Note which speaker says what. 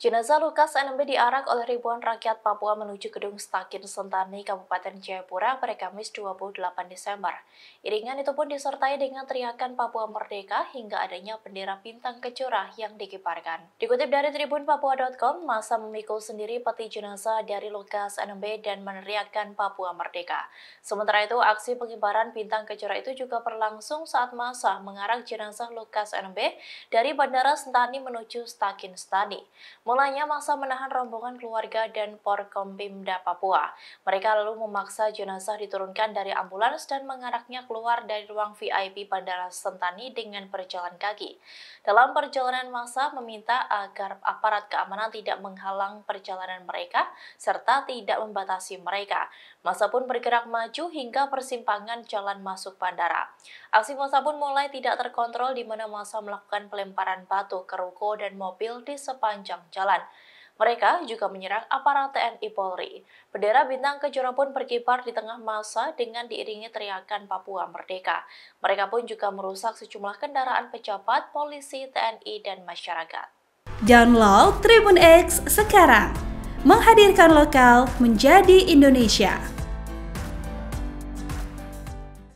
Speaker 1: Jenazah Lukas NMB diarak oleh ribuan rakyat Papua menuju gedung Stakin Sentani, Kabupaten Jayapura pada Kamis 28 Desember. Iringan itu pun disertai dengan teriakan Papua Merdeka hingga adanya bendera bintang kecurah yang dikiparkan. Dikutip dari Tribun Papua.com, masa memikul sendiri peti jenazah dari Lukas NMB dan meneriakan Papua Merdeka. Sementara itu, aksi pengibaran bintang kecurah itu juga berlangsung saat masa mengarak jenazah Lukas NMB dari Bandara Sentani menuju Stakin Sentani. Mulanya masa menahan rombongan keluarga dan Porkompimda Papua. Mereka lalu memaksa jenazah diturunkan dari ambulans dan mengaraknya keluar dari ruang VIP Bandara Sentani dengan berjalan kaki. Dalam perjalanan masa meminta agar aparat keamanan tidak menghalang perjalanan mereka serta tidak membatasi mereka. Masa pun bergerak maju hingga persimpangan jalan masuk bandara. Aksi masa pun mulai tidak terkontrol di mana masa melakukan pelemparan batu ke ruko dan mobil di sepanjang jalan jalan. Mereka juga menyerang aparat TNI Polri. Bendera bintang kejora pun berkibar di tengah masa dengan diiringi teriakan Papua Merdeka. Mereka pun juga merusak sejumlah kendaraan pejabat, polisi, TNI, dan masyarakat. Download Tribun X sekarang. Menghadirkan lokal menjadi Indonesia.